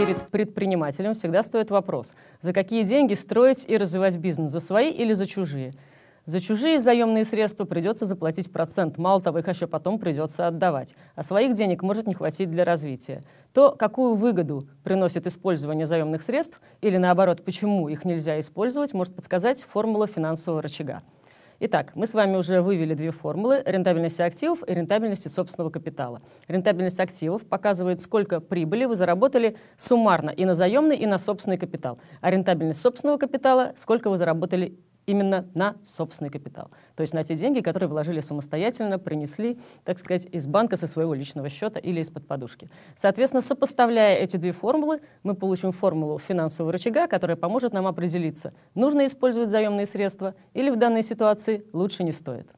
перед предпринимателем всегда стоит вопрос, за какие деньги строить и развивать бизнес, за свои или за чужие. За чужие заемные средства придется заплатить процент, мало того, их еще потом придется отдавать, а своих денег может не хватить для развития. То, какую выгоду приносит использование заемных средств, или наоборот, почему их нельзя использовать, может подсказать формула финансового рычага. Итак, мы с вами уже вывели две формулы – рентабельность активов и рентабельность собственного капитала. Рентабельность активов показывает, сколько прибыли вы заработали суммарно и на заемный, и на собственный капитал. А рентабельность собственного капитала – сколько вы заработали именно на собственный капитал. То есть на те деньги, которые вложили самостоятельно, принесли, так сказать, из банка со своего личного счета или из-под подушки. Соответственно, сопоставляя эти две формулы, мы получим формулу финансового рычага, которая поможет нам определиться, нужно использовать заемные средства или в данной ситуации лучше не стоит.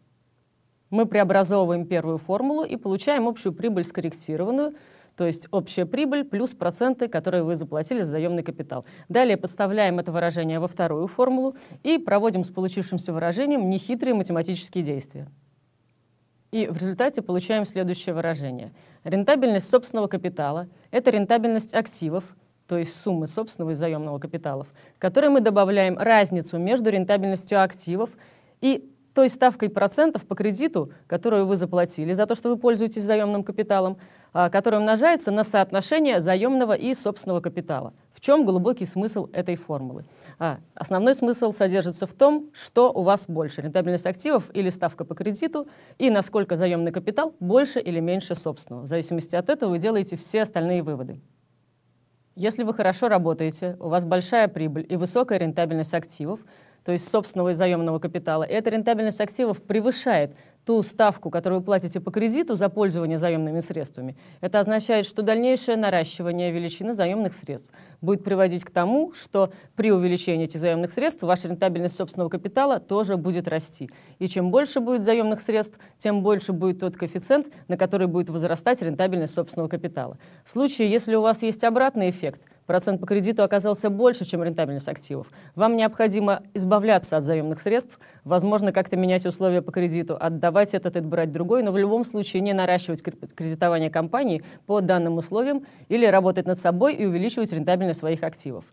Мы преобразовываем первую формулу и получаем общую прибыль скорректированную – то есть общая прибыль плюс проценты, которые вы заплатили за заемный капитал. Далее подставляем это выражение во вторую формулу и проводим с получившимся выражением нехитрые математические действия. И в результате получаем следующее выражение. Рентабельность собственного капитала – это рентабельность активов, то есть суммы собственного и заемного капиталов, к которой мы добавляем разницу между рентабельностью активов и той ставкой процентов по кредиту, которую вы заплатили за то, что вы пользуетесь заемным капиталом, а, которая умножается на соотношение заемного и собственного капитала. В чем глубокий смысл этой формулы? А, основной смысл содержится в том, что у вас больше – рентабельность активов или ставка по кредиту, и насколько заемный капитал больше или меньше собственного. В зависимости от этого вы делаете все остальные выводы. Если вы хорошо работаете, у вас большая прибыль и высокая рентабельность активов – то есть собственного и заемного капитала, эта рентабельность активов превышает ту ставку, которую вы платите по кредиту за пользование заемными средствами, это означает, что дальнейшее наращивание величины заемных средств будет приводить к тому, что при увеличении этих заемных средств ваша рентабельность собственного капитала тоже будет расти. И чем больше будет заемных средств, тем больше будет тот коэффициент, на который будет возрастать рентабельность собственного капитала. В случае, если у вас есть обратный эффект – Процент по кредиту оказался больше, чем рентабельность активов. Вам необходимо избавляться от заемных средств, возможно, как-то менять условия по кредиту, отдавать этот и брать другой, но в любом случае не наращивать кредитование компании по данным условиям или работать над собой и увеличивать рентабельность своих активов.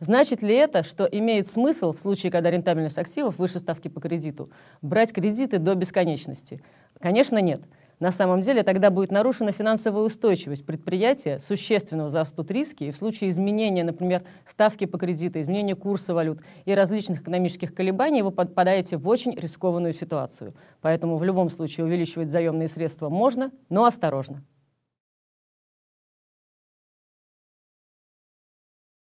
Значит ли это, что имеет смысл в случае, когда рентабельность активов выше ставки по кредиту, брать кредиты до бесконечности? Конечно, нет. На самом деле тогда будет нарушена финансовая устойчивость предприятия, существенно возрастут риски, и в случае изменения, например, ставки по кредиту, изменения курса валют и различных экономических колебаний вы подпадаете в очень рискованную ситуацию. Поэтому в любом случае увеличивать заемные средства можно, но осторожно.